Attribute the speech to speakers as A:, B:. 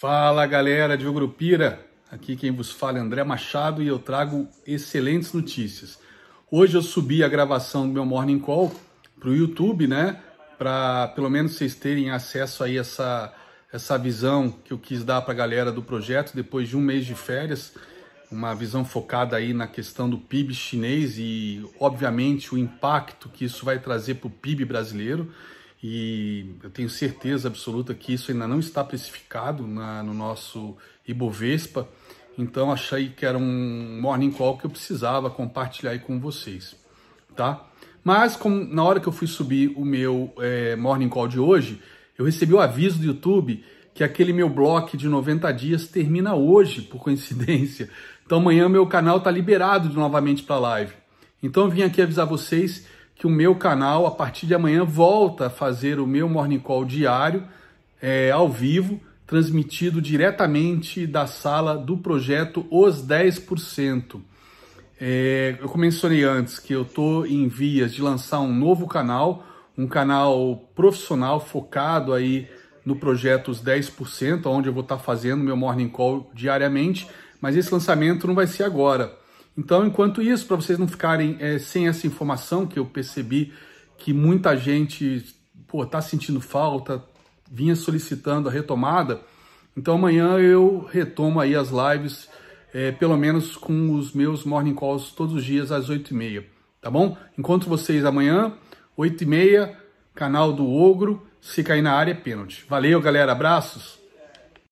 A: Fala galera de Ogrupira, aqui quem vos fala é André Machado e eu trago excelentes notícias. Hoje eu subi a gravação do meu Morning Call para o YouTube, né? Para pelo menos vocês terem acesso aí a essa, essa visão que eu quis dar para a galera do projeto depois de um mês de férias. Uma visão focada aí na questão do PIB chinês e, obviamente, o impacto que isso vai trazer para o PIB brasileiro e eu tenho certeza absoluta que isso ainda não está precificado na, no nosso Ibovespa, então achei que era um morning call que eu precisava compartilhar aí com vocês, tá? Mas como, na hora que eu fui subir o meu é, morning call de hoje, eu recebi o aviso do YouTube que aquele meu bloco de 90 dias termina hoje, por coincidência. Então amanhã meu canal está liberado novamente para live. Então eu vim aqui avisar vocês que o meu canal, a partir de amanhã, volta a fazer o meu Morning Call diário, é, ao vivo, transmitido diretamente da sala do projeto Os 10%. É, eu mencionei antes que eu estou em vias de lançar um novo canal, um canal profissional focado aí no projeto Os 10%, onde eu vou estar tá fazendo meu Morning Call diariamente, mas esse lançamento não vai ser agora. Então, enquanto isso, para vocês não ficarem é, sem essa informação que eu percebi que muita gente está sentindo falta, vinha solicitando a retomada, então amanhã eu retomo aí as lives, é, pelo menos com os meus morning calls todos os dias às 8h30, tá bom? Encontro vocês amanhã, 8h30, canal do Ogro, se cair na área pênalti. Valeu, galera, abraços!